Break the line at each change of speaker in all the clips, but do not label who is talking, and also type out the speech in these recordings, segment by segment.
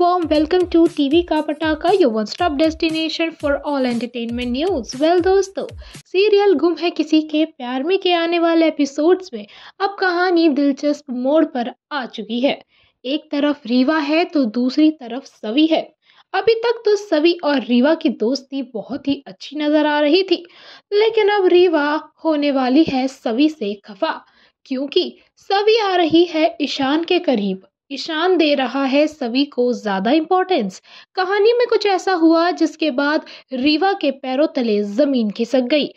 warm welcome to TV Ka Pataka, your one-stop destination for all entertainment news. Well, दोस्तों serial Ghum Hai किसी के प्यार में के आने वाले एपिसोड्स में अब कहानी दिलचस्प मोड़ पर आ चुकी है एक तरफ रीवा है तो दूसरी तरफ सवी है अभी तक तो सवी और रीवा की दोस्ती बहुत ही अच्छी नजर आ रही थी लेकिन अब रीवा होने वाली है सभी से खफा क्योंकि सवि आ रही है ईशान के करीब ईशान दे रहा है सभी को ज्यादा इम्पोर्टेंस कहानी में कुछ ऐसा हुआ जिसके बाद रीवा के पैरों तले जमीन खिसक गई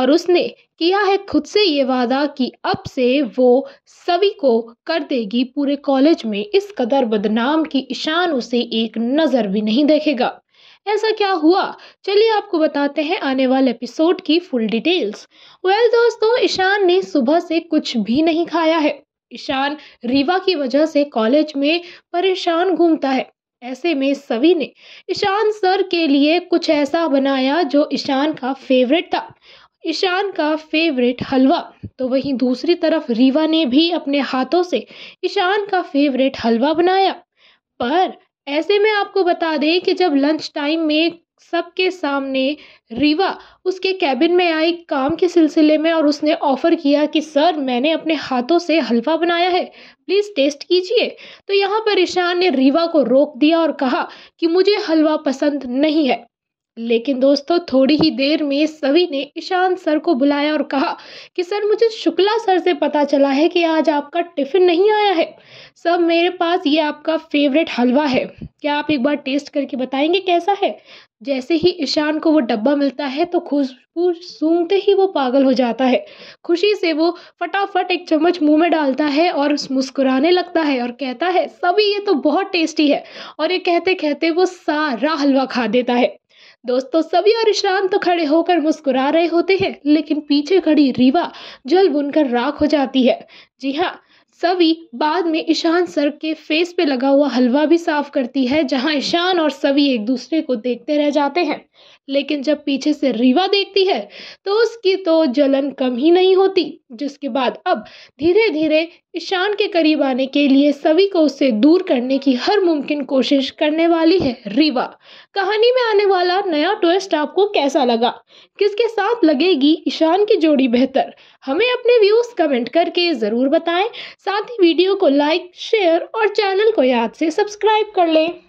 और उसने किया है खुद से ये वादा कि अब से वो सभी को कर देगी पूरे कॉलेज में इस कदर बदनाम कि ईशान उसे एक नज़र भी नहीं देखेगा ऐसा क्या हुआ चलिए आपको बताते हैं आने वाले एपिसोड की फुल डिटेल्स वेल well, दोस्तों ईशान ने सुबह से कुछ भी नहीं खाया है ईशान रीवा की वजह से कॉलेज में परेशान घूमता है ऐसे में सभी ने ईशान सर के लिए कुछ ऐसा बनाया जो ईशान का फेवरेट था ईशान का फेवरेट हलवा तो वहीं दूसरी तरफ रीवा ने भी अपने हाथों से ईशान का फेवरेट हलवा बनाया पर ऐसे में आपको बता दें कि जब लंच टाइम में सबके सामने रीवा उसके कैबिन में आई काम के सिलसिले में और उसने ऑफ़र किया कि सर मैंने अपने हाथों से हलवा बनाया है प्लीज़ टेस्ट कीजिए तो यहाँ पर ईशान ने रीवा को रोक दिया और कहा कि मुझे हलवा पसंद नहीं है लेकिन दोस्तों थोड़ी ही देर में सभी ने ईशान सर को बुलाया और कहा कि सर मुझे शुक्ला सर से पता चला है कि आज आपका टिफ़िन नहीं आया है सर मेरे पास ये आपका फेवरेट हलवा है क्या आप एक बार टेस्ट करके बताएंगे कैसा है जैसे ही ईशान को वो डब्बा मिलता है तो खुशबू सूंघते ही वो पागल हो जाता है खुशी से वो फटाफट एक चम्मच मुंह में डालता है और मुस्कुराने लगता है और कहता है सभी ये तो बहुत टेस्टी है और ये कहते कहते वो सारा हलवा खा देता है दोस्तों सभी और ईशान तो खड़े होकर मुस्कुरा रहे होते हैं लेकिन पीछे खड़ी रीवा जल बुनकर राख हो जाती है जी हाँ सवी बाद में ईशान सर के फेस पे लगा हुआ हलवा भी साफ करती है जहां ईशान और सवी एक दूसरे को देखते रह जाते हैं लेकिन जब पीछे से रीवा देखती है तो उसकी तो जलन कम ही नहीं होती जिसके बाद अब धीरे धीरे ईशान के करीब आने के लिए सवी को उससे दूर करने की हर मुमकिन कोशिश करने वाली है रीवा कहानी में आने वाला नया ट्विस्ट आपको कैसा लगा किसके साथ लगेगी ईशान की जोड़ी बेहतर हमें अपने व्यूज कमेंट करके ज़रूर बताएं साथ ही वीडियो को लाइक शेयर और चैनल को याद से सब्सक्राइब कर लें